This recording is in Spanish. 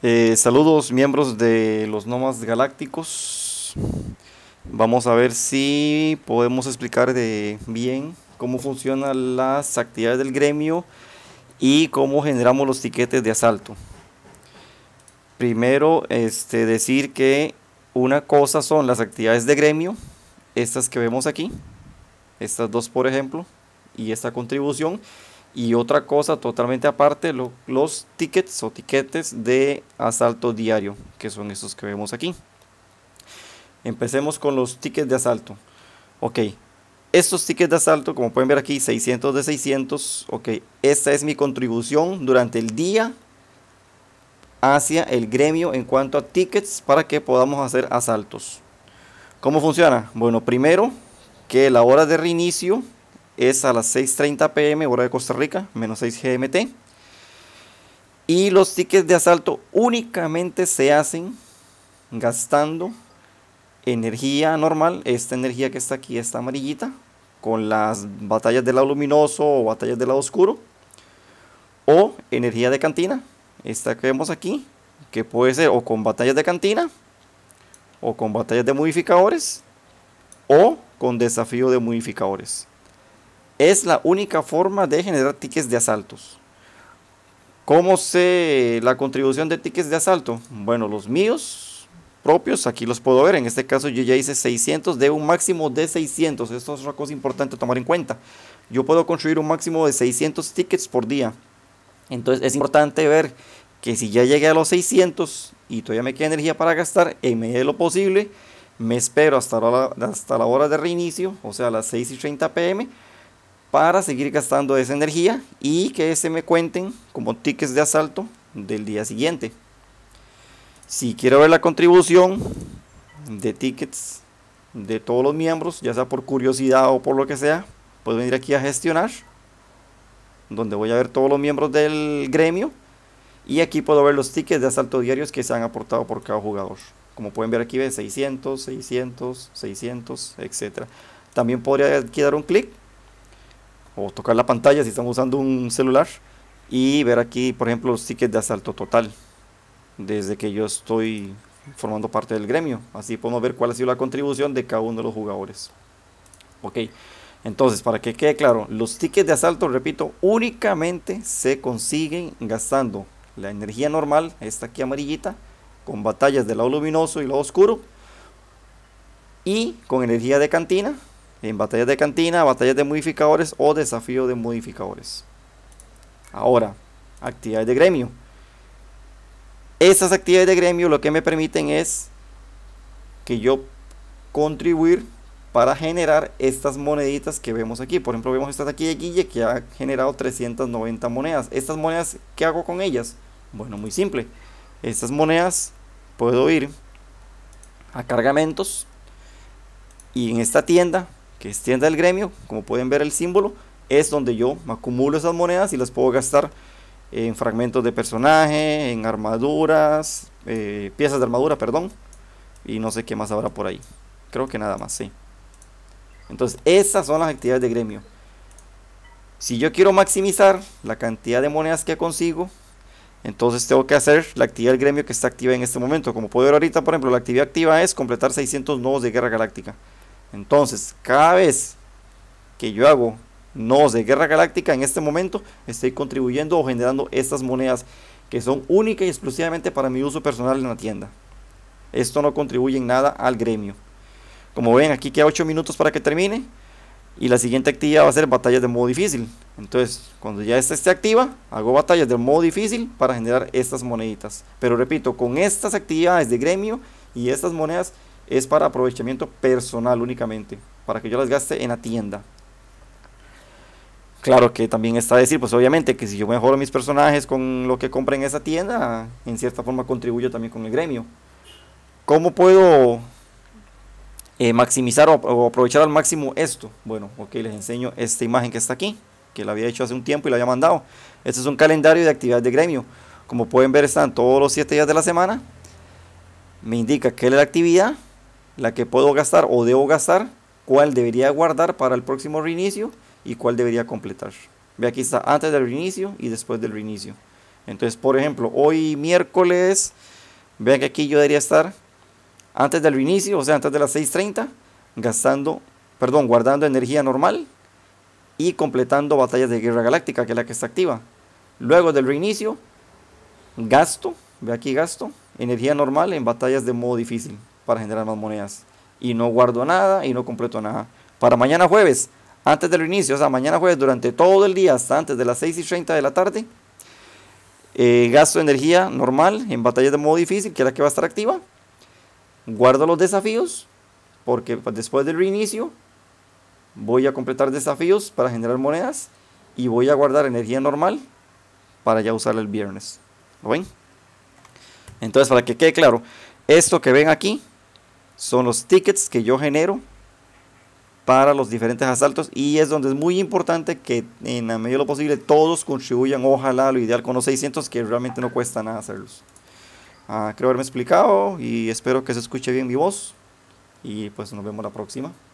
Eh, saludos miembros de los Nomas Galácticos. Vamos a ver si podemos explicar de bien cómo funcionan las actividades del gremio y cómo generamos los tiquetes de asalto. Primero, este, decir que una cosa son las actividades de gremio, estas que vemos aquí, estas dos por ejemplo, y esta contribución, y otra cosa totalmente aparte, los tickets o tiquetes de asalto diario, que son estos que vemos aquí. Empecemos con los tickets de asalto. Ok, estos tickets de asalto, como pueden ver aquí, 600 de 600. Ok, esta es mi contribución durante el día hacia el gremio en cuanto a tickets para que podamos hacer asaltos. ¿Cómo funciona? Bueno, primero que la hora de reinicio es a las 6.30 pm hora de Costa Rica, menos 6 GMT. Y los tickets de asalto únicamente se hacen gastando energía normal, esta energía que está aquí, esta amarillita, con las batallas del lado luminoso o batallas del lado oscuro, o energía de cantina, esta que vemos aquí, que puede ser o con batallas de cantina, o con batallas de modificadores, o con desafío de modificadores. Es la única forma de generar tickets de asaltos. ¿Cómo sé la contribución de tickets de asalto? Bueno, los míos propios, aquí los puedo ver. En este caso yo ya hice 600 de un máximo de 600. Esto es una cosa importante tomar en cuenta. Yo puedo construir un máximo de 600 tickets por día. Entonces es importante ver que si ya llegué a los 600 y todavía me queda energía para gastar, en medio de lo posible, me espero hasta la, hasta la hora de reinicio, o sea, a las 6 y 30 pm, para seguir gastando esa energía y que se me cuenten como tickets de asalto del día siguiente. Si quiero ver la contribución de tickets de todos los miembros, ya sea por curiosidad o por lo que sea, puedo venir aquí a gestionar, donde voy a ver todos los miembros del gremio y aquí puedo ver los tickets de asalto diarios que se han aportado por cada jugador. Como pueden ver aquí, ve 600, 600, 600, etc. También podría aquí dar un clic o tocar la pantalla si estamos usando un celular y ver aquí por ejemplo los tickets de asalto total desde que yo estoy formando parte del gremio así podemos ver cuál ha sido la contribución de cada uno de los jugadores ok entonces para que quede claro los tickets de asalto repito únicamente se consiguen gastando la energía normal esta aquí amarillita con batallas del lado luminoso y lado oscuro y con energía de cantina en batallas de cantina, batallas de modificadores o desafío de modificadores. Ahora, actividades de gremio. Esas actividades de gremio lo que me permiten es que yo contribuir para generar estas moneditas que vemos aquí. Por ejemplo, vemos esta aquí de Guille que ha generado 390 monedas. Estas monedas, ¿qué hago con ellas? Bueno, muy simple. Estas monedas puedo ir a cargamentos y en esta tienda que extienda el gremio, como pueden ver el símbolo, es donde yo acumulo esas monedas y las puedo gastar en fragmentos de personaje, en armaduras, eh, piezas de armadura, perdón, y no sé qué más habrá por ahí. Creo que nada más, sí. Entonces, esas son las actividades de gremio. Si yo quiero maximizar la cantidad de monedas que consigo, entonces tengo que hacer la actividad del gremio que está activa en este momento. Como puedo ver ahorita, por ejemplo, la actividad activa es completar 600 nodos de guerra galáctica. Entonces, cada vez que yo hago nodos de guerra galáctica, en este momento estoy contribuyendo o generando estas monedas que son únicas y exclusivamente para mi uso personal en la tienda. Esto no contribuye en nada al gremio. Como ven, aquí queda 8 minutos para que termine. Y la siguiente actividad va a ser batallas de modo difícil. Entonces, cuando ya esta esté activa, hago batallas de modo difícil para generar estas moneditas. Pero repito, con estas actividades de gremio y estas monedas es para aprovechamiento personal únicamente, para que yo las gaste en la tienda. Claro que también está a decir, pues obviamente que si yo mejoro mis personajes con lo que compren en esa tienda, en cierta forma contribuyo también con el gremio. ¿Cómo puedo eh, maximizar o, aprovechar al máximo esto? Bueno, ok, les enseño esta imagen que está aquí, que la había hecho hace un tiempo y la había mandado. Este es un calendario de actividades de gremio. Como pueden ver, están todos los 7 días de la semana. Me indica qué es la actividad la que puedo gastar o debo gastar, cuál debería guardar para el próximo reinicio y cuál debería completar. Ve aquí está antes del reinicio y después del reinicio. Entonces, por ejemplo, hoy miércoles, vean que aquí yo debería estar antes del reinicio, o sea, antes de las 6.30, gastando, perdón, guardando energía normal y completando batallas de guerra galáctica, que es la que está activa. Luego del reinicio, gasto, ve aquí gasto, energía normal en batallas de modo difícil para generar más monedas. Y no guardo nada y no completo nada. Para mañana jueves, antes del inicio, o sea, mañana jueves durante todo el día hasta antes de las 6 y 30 de la tarde, eh, gasto energía normal en batallas de modo difícil, que es la que va a estar activa. Guardo los desafíos, porque pues, después del reinicio voy a completar desafíos para generar monedas y voy a guardar energía normal para ya usar el viernes. ¿Lo ven? Entonces, para que quede claro, esto que ven aquí son los tickets que yo genero para los diferentes asaltos y es donde es muy importante que en la medida de lo posible todos contribuyan, ojalá lo ideal con los 600 que realmente no cuesta nada hacerlos. Ah, creo haberme explicado y espero que se escuche bien mi voz y pues nos vemos la próxima.